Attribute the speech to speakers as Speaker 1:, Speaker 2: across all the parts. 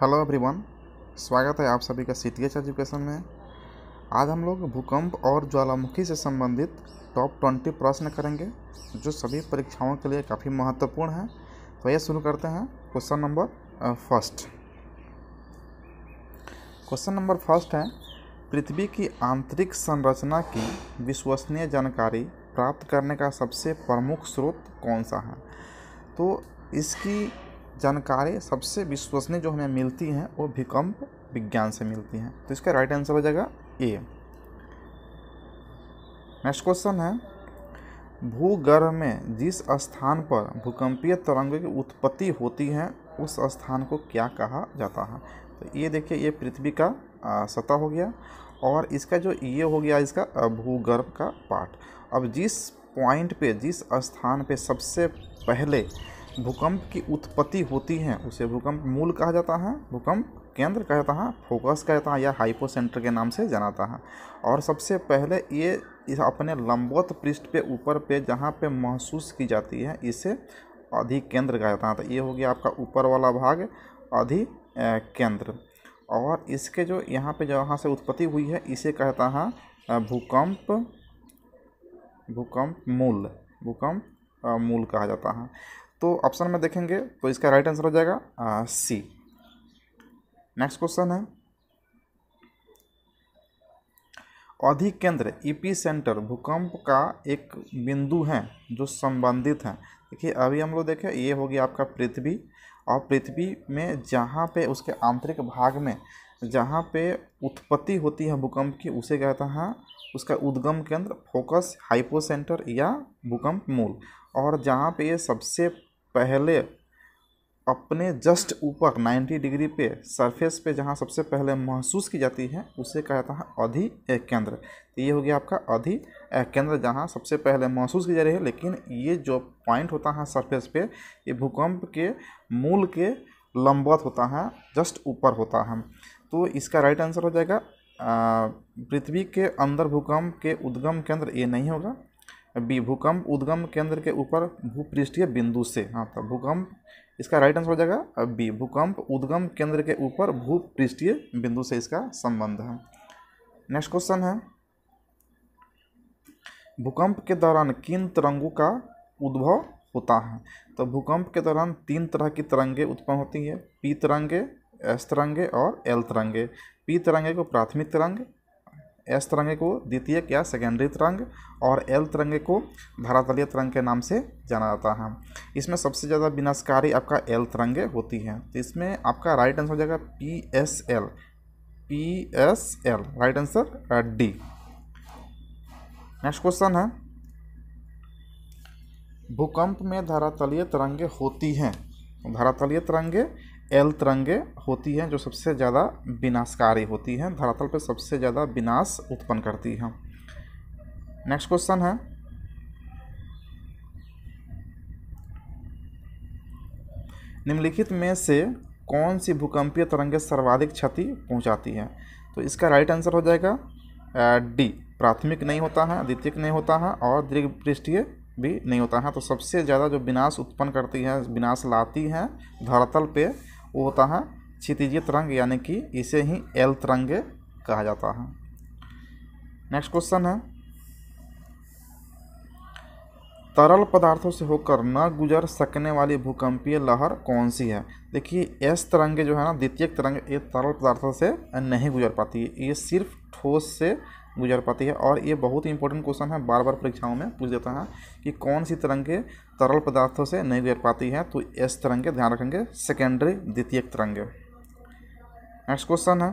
Speaker 1: hello everyone स्वागत है आप सभी का सी टी एच एजुकेशन में आज हम लोग भूकंप और ज्वालामुखी से संबंधित टॉप ट्वेंटी प्रश्न करेंगे जो सभी परीक्षाओं के लिए काफ़ी महत्वपूर्ण है तो ये शुरू करते हैं question number first question number first है पृथ्वी की आंतरिक संरचना की विश्वसनीय जानकारी प्राप्त करने का सबसे प्रमुख स्रोत कौन सा है तो इसकी जानकारी सबसे विश्वसनीय जो हमें मिलती हैं वो भूकंप विज्ञान से मिलती हैं तो इसका राइट आंसर हो जाएगा ए नेक्स्ट क्वेश्चन है भूगर्भ में जिस स्थान पर भूकंपीय तरंगों की उत्पत्ति होती है उस स्थान को क्या कहा जाता है तो ये देखिए ये पृथ्वी का सतह हो गया और इसका जो ये हो गया इसका भूगर्भ का पार्ट अब जिस पॉइंट पे जिस स्थान पे सबसे पहले भूकंप की उत्पत्ति होती है उसे भूकंप मूल कहा जाता है भूकंप केंद्र कहता है फोकस कहता है या हाइपो सेंटर के नाम से जानाता है और सबसे पहले ये इस अपने लंबवत पृष्ठ पे ऊपर पे जहाँ पे महसूस की जाती है इसे अधिक केंद्र कहता है तो ये हो गया आपका ऊपर वाला भाग अधि केंद्र और इसके जो यहाँ पे जहाँ से उत्पत्ति हुई है इसे कहता है भूकंप भूकंप मूल भूकंप मूल कहा जाता है तो ऑप्शन में देखेंगे तो इसका राइट आंसर हो जाएगा सी नेक्स्ट क्वेश्चन है अधिक केंद्र ईपी सेंटर भूकंप का एक बिंदु है जो संबंधित है देखिए अभी हम लोग देखें ये होगी आपका पृथ्वी और पृथ्वी में जहाँ पे उसके आंतरिक भाग में जहाँ पे उत्पत्ति होती है भूकंप की उसे कहता है उसका उद्गम केंद्र फोकस हाइपो सेंटर या भूकंप मूल और जहाँ पे ये सबसे पहले अपने जस्ट ऊपर 90 डिग्री पे सरफेस पे जहाँ सबसे पहले महसूस की जाती है उसे कहा जाता है अधि एक केंद्र तो ये हो गया आपका अधि एक केंद्र जहाँ सबसे पहले महसूस की जा रही है लेकिन ये जो पॉइंट होता है सरफेस पे ये भूकंप के मूल के लंबवत होता है जस्ट ऊपर होता है तो इसका राइट आंसर हो जाएगा पृथ्वी के अंदर भूकंप के उद्गम केंद्र ये नहीं होगा बी भूकंप उद्गम केंद्र के ऊपर भूपृष्ठीय बिंदु से हाँ तो भूकंप इसका राइट आंसर हो जाएगा बी भूकंप उद्गम केंद्र के ऊपर भूपृष्ठीय बिंदु से इसका संबंध है नेक्स्ट क्वेश्चन है भूकंप के दौरान किन तरंगों का उद्भव होता है तो भूकंप के दौरान तीन तरह की तरंगे उत्पन्न होती हैं पी तरंगे एस तरंगे और एल तरंगे पी तरंगे को प्राथमिक तरंग एस तरंगे को द्वितीयक या सेकेंडरी तरंग और एल तरंगे को धरातलीय तरंग के नाम से जाना जाता है इसमें सबसे ज़्यादा विनाशकारी आपका एल तरंगे होती हैं तो इसमें आपका राइट आंसर हो जाएगा P S L P S L right answer D next question है भूकंप में धरातलीय तरंगे होती हैं तो धरातलीय तरंगे एल तरंगे होती हैं जो सबसे ज़्यादा विनाशकारी होती हैं धरातल पर सबसे ज़्यादा विनाश उत्पन्न करती हैं नेक्स्ट क्वेश्चन है निम्नलिखित में से कौन सी भूकंपीय तरंगें सर्वाधिक क्षति पहुंचाती हैं तो इसका राइट आंसर हो जाएगा डी प्राथमिक नहीं होता है द्वितीयक नहीं होता है और दीर्घ पृष्ठीय भी नहीं होता है तो सबसे ज़्यादा जो विनाश उत्पन्न करती है विनाश लाती हैं धरातल पे वो होता है क्षितिजीय तरंग यानी कि इसे ही एल तरंग कहा जाता है नेक्स्ट क्वेश्चन है तरल पदार्थों से होकर न गुजर सकने वाली भूकंपीय लहर कौन सी है देखिए एस तरंगे जो है ना द्वितीय तरंग ये तरल पदार्थों से नहीं गुजर पाती है ये सिर्फ ठोस से गुजर पाती है और ये बहुत ही इंपॉर्टेंट क्वेश्चन है बार बार परीक्षाओं में पूछ देता है कि कौन सी तरंग के तरल पदार्थों से नहीं गुजर पाती है तो इस तरंग के ध्यान रखेंगे सेकेंडरी द्वितीय तरंगे नेक्स्ट क्वेश्चन है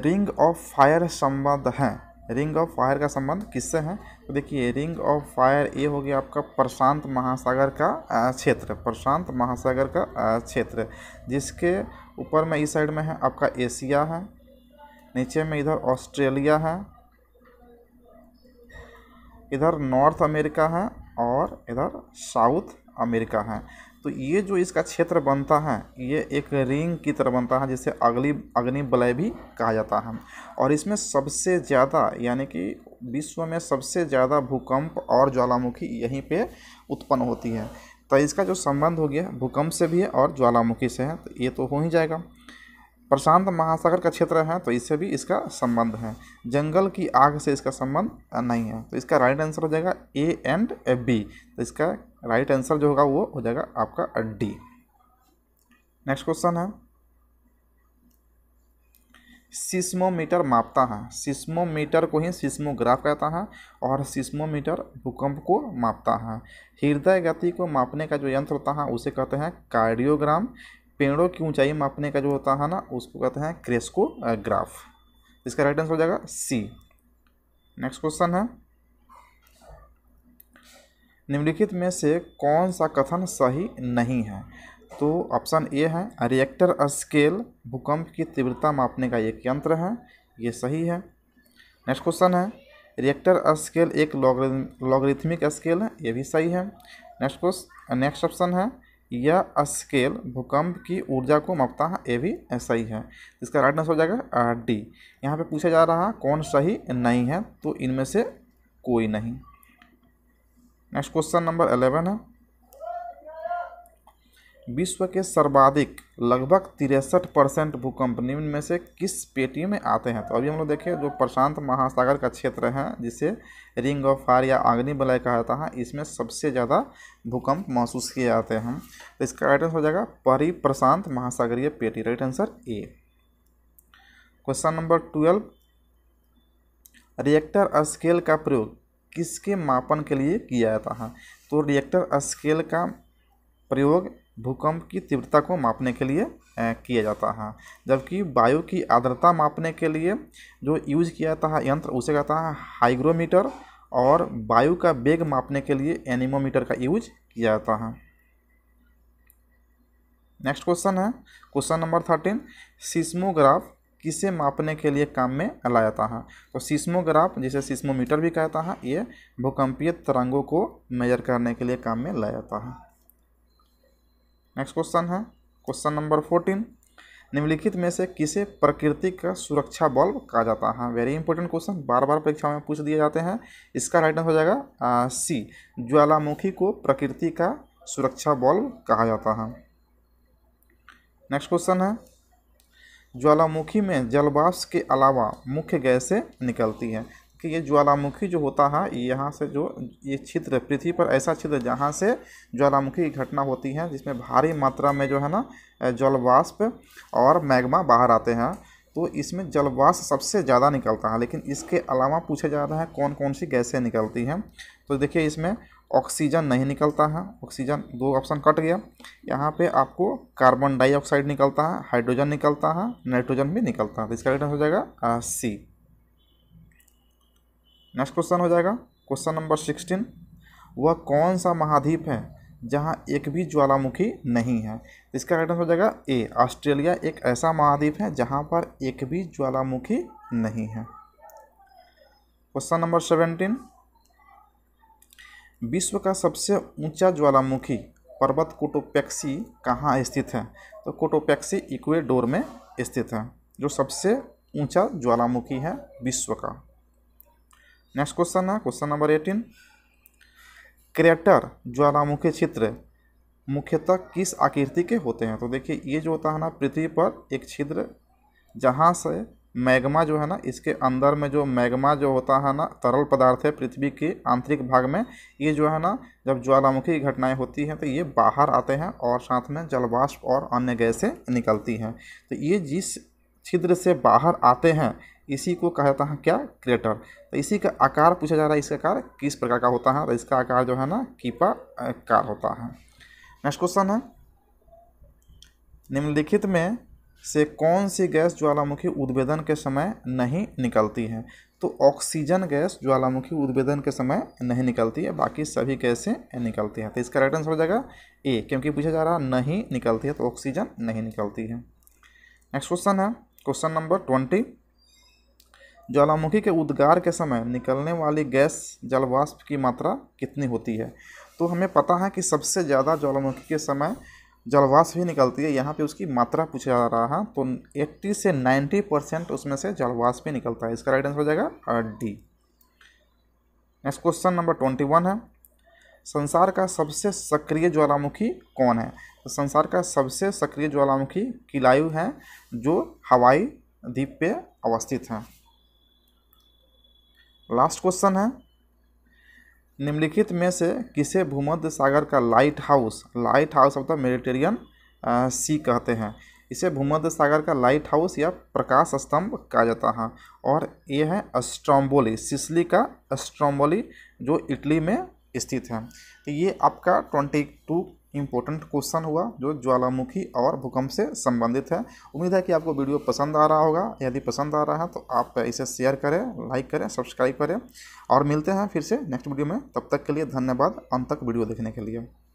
Speaker 1: रिंग ऑफ फायर संबंध है रिंग ऑफ फायर का संबंध किससे है तो देखिए रिंग ऑफ फायर ये हो गया आपका प्रशांत महासागर का क्षेत्र प्रशांत महासागर का क्षेत्र जिसके ऊपर में इस साइड में है आपका एशिया है नीचे में इधर ऑस्ट्रेलिया है इधर नॉर्थ अमेरिका है और इधर साउथ अमेरिका है तो ये जो इसका क्षेत्र बनता है ये एक रिंग की तरह बनता है जिसे अगली अग्नि बलय भी कहा जाता है और इसमें सबसे ज़्यादा यानी कि विश्व में सबसे ज़्यादा भूकंप और ज्वालामुखी यहीं पे उत्पन्न होती है तो इसका जो संबंध हो गया भूकंप से भी है और ज्वालामुखी से है तो ये तो हो ही जाएगा प्रशांत महासागर का क्षेत्र है तो इससे भी इसका संबंध है जंगल की आग से इसका संबंध नहीं है तो इसका राइट आंसर हो जाएगा ए एंड बी तो इसका राइट आंसर जो होगा वो हो जाएगा आपका डी नेक्स्ट क्वेश्चन है सिस्मोमीटर मापता है सिस्मोमीटर को ही सिस्मोग्राफ कहता है और सिस्मोमीटर भूकंप को मापता है हृदय गति को मापने का जो यंत्र होता है उसे कहते हैं कार्डियोग्राम पेड़ों की ऊंचाई मापने का जो होता है ना उसको कहते हैं क्रेस्को ग्राफ इसका राइट आंसर हो जाएगा सी नेक्स्ट क्वेश्चन है निम्नलिखित में से कौन सा कथन सही नहीं है तो ऑप्शन ए है रिएक्टर स्केल भूकंप की तीव्रता मापने का एक यंत्र है ये सही है नेक्स्ट क्वेश्चन है रिएक्टर स्केल एक लॉगरिथमिक स्केल है ये भी सही है नेक्स्ट क्वेश्चन नेक्स्ट ऑप्शन है यह स्केल भूकंप की ऊर्जा को मापता है ए भी ऐसा ही है इसका राइट आंसर हो जाएगा डी यहाँ पे पूछा जा रहा कौन सही नहीं है तो इनमें से कोई नहीं नेक्स्ट क्वेश्चन नंबर अलेवन है विश्व के सर्वाधिक लगभग तिरसठ परसेंट भूकंप निम्न में से किस पेटी में आते हैं तो अभी हम लोग देखें जो प्रशांत महासागर का क्षेत्र है जिसे रिंग ऑफ फायर या आग्नि बलय कहा जाता है इसमें सबसे ज़्यादा भूकंप महसूस किए जाते हैं तो इसका राइट आंसर हो जाएगा परी प्रशांत महासागरीय पेटी right answer A question number twelve Richter scale का प्रयोग किसके मापन के लिए किया जाता है तो रिएक्टर स्केल का प्रयोग भूकंप की तीव्रता को मापने के लिए किया जाता है जबकि वायु की आर्द्रता मापने के लिए जो यूज किया जाता है यंत्र उसे कहता है हाइग्रोमीटर और वायु का वेग मापने के लिए एनिमोमीटर का यूज किया जाता है नेक्स्ट क्वेश्चन है क्वेश्चन नंबर थर्टीन सिस्मोग्राफ किसे मापने के लिए काम में लाया जाता है तो सिस्मोग्राफ जिसे सिस्मोमीटर भी कहता है ये भूकंपीय तरंगों को मेजर करने के लिए काम में लाया जाता है नेक्स्ट क्वेश्चन है क्वेश्चन नंबर फोर्टीन निम्नलिखित में से किसे प्रकृति का सुरक्षा बल्ब कहा जाता है वेरी इंपॉर्टेंट क्वेश्चन बार बार परीक्षाओं में पूछ दिए जाते हैं इसका राइट आंसर हो जाएगा सी ज्वालामुखी को प्रकृति का सुरक्षा बल्ब कहा जाता है नेक्स्ट क्वेश्चन है ज्वालामुखी में जलवाष्प के अलावा मुख्य गैसें निकलती हैं कि ये ज्वालामुखी जो होता है यहाँ से जो ये क्षेत्र पृथ्वी पर ऐसा क्षेत्र जहाँ से ज्वालामुखी की घटना होती है जिसमें भारी मात्रा में जो है ना जलवाष्प और मैग्मा बाहर आते हैं तो इसमें जलवाष्प सबसे ज़्यादा निकलता है लेकिन इसके अलावा पूछा जा रहा है कौन कौन सी गैसें निकलती हैं तो देखिए इसमें ऑक्सीजन नहीं निकलता है ऑक्सीजन दो ऑप्शन कट गया यहाँ पे आपको कार्बन डाइऑक्साइड निकलता है हाइड्रोजन निकलता है नाइट्रोजन भी निकलता है तो इसका रिटर्न हो जाएगा सी नेक्स्ट क्वेश्चन हो जाएगा क्वेश्चन नंबर सिक्सटीन वह कौन सा महाद्वीप है जहाँ एक भी ज्वालामुखी नहीं है इसका राइट आंसर हो जाएगा ए ऑस्ट्रेलिया एक ऐसा महाद्वीप है जहाँ पर एक भी ज्वालामुखी नहीं है क्वेश्चन नंबर सेवेंटीन विश्व का सबसे ऊंचा ज्वालामुखी पर्वत कोटोपैक्सी कहाँ स्थित है तो कोटोपैक्सी इक्वेडोर में स्थित है जो सबसे ऊंचा ज्वालामुखी है विश्व का नेक्स्ट क्वेश्चन है क्वेश्चन नंबर एटीन क्रेटर ज्वालामुखी क्षेत्र मुख्यतः किस आकृति के होते हैं तो देखिए ये जो होता है ना पृथ्वी पर एक छिद्र जहाँ से मैग्मा जो है ना इसके अंदर में जो मैग्मा जो होता है ना तरल पदार्थ है पृथ्वी के आंतरिक भाग में ये जो है ना जब ज्वालामुखी की घटनाएं होती हैं तो ये बाहर आते हैं और साथ में जलवाष्प और अन्य गैसें निकलती हैं तो ये जिस छिद्र से बाहर आते हैं इसी को कहा जाता है क्या क्रेटर तो इसी का आकार पूछा जा रहा है इसका आकार किस प्रकार का होता है तो इसका आकार जो है ना कीपा आकार होता है नेक्स्ट क्वेश्चन है निम्नलिखित में से कौन सी गैस ज्वालामुखी उद्भेदन के समय नहीं निकलती है तो ऑक्सीजन गैस ज्वालामुखी उद्भेदन के समय नहीं निकलती है बाकी सभी गैसें निकलती हैं तो इसका राइट आंसर हो जाएगा ए क्योंकि पूछा जा रहा नहीं निकलती है तो ऑक्सीजन नहीं निकलती है नेक्स्ट क्वेश्चन है क्वेश्चन नंबर ट्वेंटी ज्वालामुखी के उद्गार के समय निकलने वाली गैस जलवाष्प की मात्रा कितनी होती है तो हमें पता है कि सबसे ज़्यादा ज्वालामुखी के समय जलवाष्प ही निकलती है यहाँ पे उसकी मात्रा पूछा जा रहा है तो 80 से 90 परसेंट उसमें से जलवाष्प ही निकलता है इसका राइट आंसर हो जाएगा D next question number twenty one है संसार का सबसे सक्रिय ज्वालामुखी कौन है तो संसार का सबसे सक्रिय ज्वालामुखी किलायु है जो हवाई द्वीप पे अवस्थित है लास्ट क्वेश्चन है निम्नलिखित में से किसे भूमध्य सागर का lighthouse lighthouse of the Mediterranean sea कहते हैं इसे भूमध्य सागर का लाइट हाउस या प्रकाश स्तंभ कहा जाता है और ये है अस्ट्रोम्बोली सिसली का अस्ट्रोम्बोली जो इटली में स्थित है तो ये आपका ट्वेंटी टू इम्पोर्टेंट क्वेश्चन हुआ जो ज्वालामुखी और भूकंप से संबंधित है उम्मीद है कि आपको वीडियो पसंद आ रहा होगा यदि पसंद आ रहा है तो आप इसे शेयर करें लाइक करें सब्सक्राइब करें और मिलते हैं फिर से नेक्स्ट वीडियो में तब तक के लिए धन्यवाद अंत तक वीडियो देखने के लिए